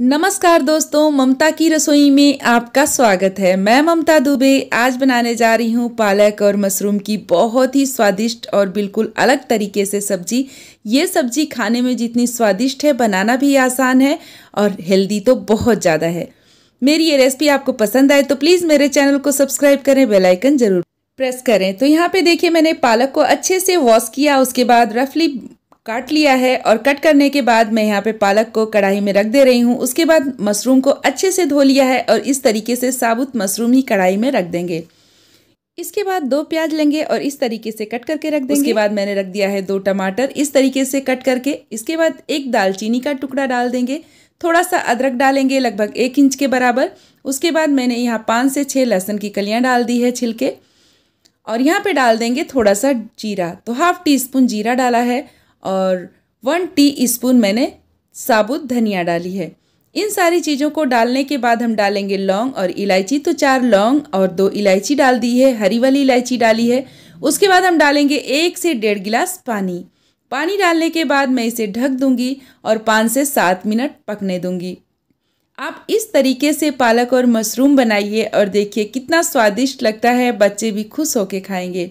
नमस्कार दोस्तों ममता की रसोई में आपका स्वागत है मैं ममता दुबे आज बनाने जा रही हूँ पालक और मशरूम की बहुत ही स्वादिष्ट और बिल्कुल अलग तरीके से सब्जी ये सब्जी खाने में जितनी स्वादिष्ट है बनाना भी आसान है और हेल्दी तो बहुत ज़्यादा है मेरी ये रेसिपी आपको पसंद आए तो प्लीज़ मेरे चैनल को सब्सक्राइब करें बेलाइकन ज़रूर प्रेस करें तो यहाँ पे देखिए मैंने पालक को अच्छे से वॉश किया उसके बाद रफली काट लिया है और कट करने के बाद मैं यहाँ पे पालक को कढ़ाई में रख दे रही हूँ उसके बाद मशरूम को अच्छे से धो लिया है और इस तरीके से साबुत मशरूम ही कढ़ाई में रख देंगे इसके बाद दो प्याज लेंगे और इस तरीके से कट करके रख देंगे उसके बाद मैंने रख दिया है दो टमाटर इस तरीके से कट करके इसके बाद एक दालचीनी का टुकड़ा डाल देंगे थोड़ा सा अदरक डालेंगे लगभग एक इंच के बराबर उसके बाद मैंने यहाँ पाँच से छः लहसुन की कलियाँ डाल दी है छिलके और यहाँ पर डाल देंगे थोड़ा सा जीरा तो हाफ टी स्पून जीरा डाला है और वन टी स्पून मैंने साबुत धनिया डाली है इन सारी चीज़ों को डालने के बाद हम डालेंगे लौंग और इलायची तो चार लौंग और दो इलायची डाल दी है हरी वाली इलायची डाली है उसके बाद हम डालेंगे एक से डेढ़ गिलास पानी पानी डालने के बाद मैं इसे ढक दूंगी और पाँच से सात मिनट पकने दूंगी आप इस तरीके से पालक और मशरूम बनाइए और देखिए कितना स्वादिष्ट लगता है बच्चे भी खुश होकर खाएंगे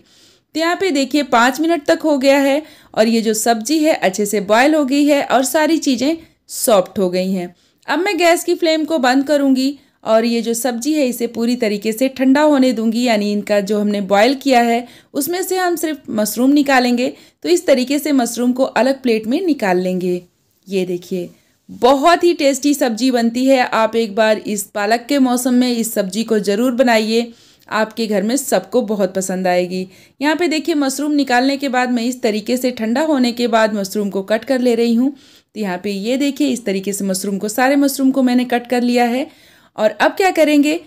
तो यहाँ पे देखिए पाँच मिनट तक हो गया है और ये जो सब्जी है अच्छे से बॉयल हो गई है और सारी चीज़ें सॉफ्ट हो गई हैं अब मैं गैस की फ्लेम को बंद करूँगी और ये जो सब्जी है इसे पूरी तरीके से ठंडा होने दूंगी यानी इनका जो हमने बॉयल किया है उसमें से हम सिर्फ मशरूम निकालेंगे तो इस तरीके से मशरूम को अलग प्लेट में निकाल लेंगे ये देखिए बहुत ही टेस्टी सब्जी बनती है आप एक बार इस पालक के मौसम में इस सब्जी को ज़रूर बनाइए आपके घर में सबको बहुत पसंद आएगी यहाँ पे देखिए मशरूम निकालने के बाद मैं इस तरीके से ठंडा होने के बाद मशरूम को कट कर ले रही हूँ तो यहाँ पे ये देखिए इस तरीके से मशरूम को सारे मशरूम को मैंने कट कर लिया है और अब क्या करेंगे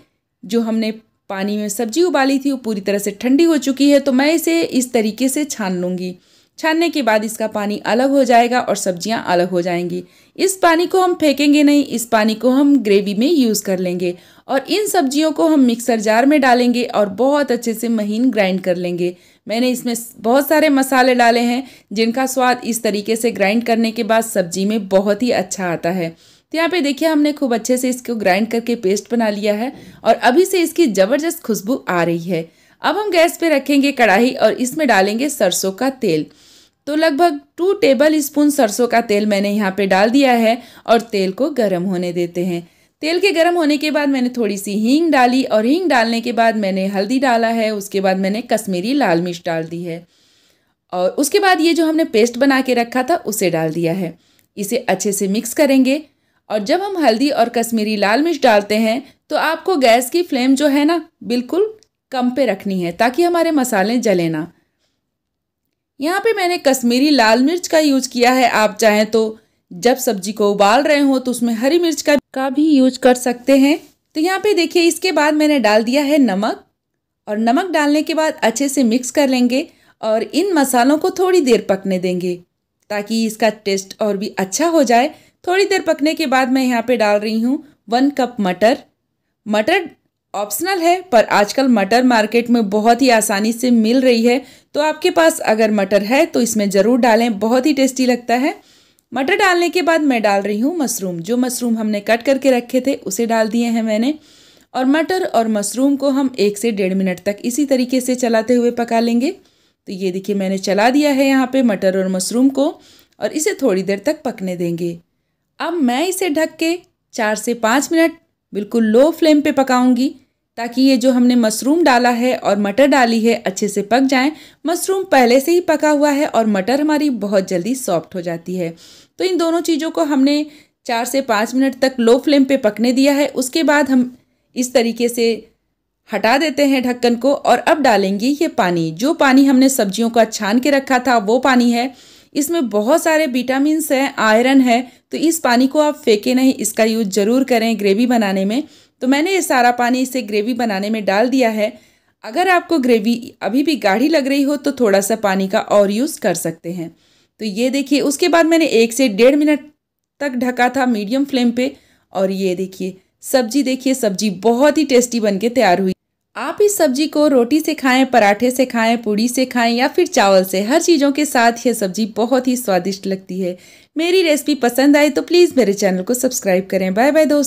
जो हमने पानी में सब्जी उबाली थी वो पूरी तरह से ठंडी हो चुकी है तो मैं इसे इस तरीके से छान लूँगी छानने के बाद इसका पानी अलग हो जाएगा और सब्जियां अलग हो जाएंगी इस पानी को हम फेंकेंगे नहीं इस पानी को हम ग्रेवी में यूज़ कर लेंगे और इन सब्जियों को हम मिक्सर जार में डालेंगे और बहुत अच्छे से महीन ग्राइंड कर लेंगे मैंने इसमें बहुत सारे मसाले डाले हैं जिनका स्वाद इस तरीके से ग्राइंड करने के बाद सब्जी में बहुत ही अच्छा आता है तो यहाँ पे देखिए हमने खूब अच्छे से इसको ग्राइंड करके पेस्ट बना लिया है और अभी से इसकी ज़बरदस्त खुशबू आ रही है अब हम गैस पे रखेंगे कढ़ाई और इसमें डालेंगे सरसों का तेल तो लगभग टू टेबल स्पून सरसों का तेल मैंने यहाँ पे डाल दिया है और तेल को गर्म होने देते हैं तेल के गर्म होने के बाद मैंने थोड़ी सी हींग डाली और हींग डालने के बाद मैंने हल्दी डाला है उसके बाद मैंने कश्मीरी लाल मिर्च डाल दी है और उसके बाद ये जो हमने पेस्ट बना के रखा था उसे डाल दिया है इसे अच्छे से मिक्स करेंगे और जब हम हल्दी और कश्मीरी लाल मिर्च डालते हैं तो आपको गैस की फ्लेम जो है ना बिल्कुल कम पे रखनी है ताकि हमारे मसाले जले ना यहाँ पे मैंने कश्मीरी लाल मिर्च का यूज किया है आप चाहें तो जब सब्जी को उबाल रहे हो तो उसमें हरी मिर्च का का भी यूज कर सकते हैं तो यहाँ पे देखिए इसके बाद मैंने डाल दिया है नमक और नमक डालने के बाद अच्छे से मिक्स कर लेंगे और इन मसालों को थोड़ी देर पकने देंगे ताकि इसका टेस्ट और भी अच्छा हो जाए थोड़ी देर पकने के बाद मैं यहाँ पे डाल रही हूँ वन कप मटर मटर ऑप्शनल है पर आजकल मटर मार्केट में बहुत ही आसानी से मिल रही है तो आपके पास अगर मटर है तो इसमें ज़रूर डालें बहुत ही टेस्टी लगता है मटर डालने के बाद मैं डाल रही हूँ मशरूम जो मशरूम हमने कट करके रखे थे उसे डाल दिए हैं मैंने और मटर और मशरूम को हम एक से डेढ़ मिनट तक इसी तरीके से चलाते हुए पका लेंगे तो ये देखिए मैंने चला दिया है यहाँ पे मटर और मशरूम को और इसे थोड़ी देर तक पकने देंगे अब मैं इसे ढक के चार से पाँच मिनट बिल्कुल लो फ्लेम पे पकाऊंगी ताकि ये जो हमने मशरूम डाला है और मटर डाली है अच्छे से पक जाएं मशरूम पहले से ही पका हुआ है और मटर हमारी बहुत जल्दी सॉफ्ट हो जाती है तो इन दोनों चीज़ों को हमने चार से पाँच मिनट तक लो फ्लेम पे पकने दिया है उसके बाद हम इस तरीके से हटा देते हैं ढक्कन को और अब डालेंगे ये पानी जो पानी हमने सब्जियों का छान के रखा था वो पानी है इसमें बहुत सारे विटामिन हैं आयरन है तो इस पानी को आप फेंके नहीं इसका यूज ज़रूर करें ग्रेवी बनाने में तो मैंने ये सारा पानी इसे ग्रेवी बनाने में डाल दिया है अगर आपको ग्रेवी अभी भी गाढ़ी लग रही हो तो थोड़ा सा पानी का और यूज़ कर सकते हैं तो ये देखिए उसके बाद मैंने एक से डेढ़ मिनट तक ढका था मीडियम फ्लेम पे और ये देखिए सब्जी देखिए सब्जी बहुत ही टेस्टी बनके तैयार हुई आप इस सब्जी को रोटी से खाएं पराठे से खाएं पूड़ी से खाएं या फिर चावल से हर चीज़ों के साथ यह सब्जी बहुत ही स्वादिष्ट लगती है मेरी रेसिपी पसंद आए तो प्लीज़ मेरे चैनल को सब्सक्राइब करें बाय बाय दोस्तों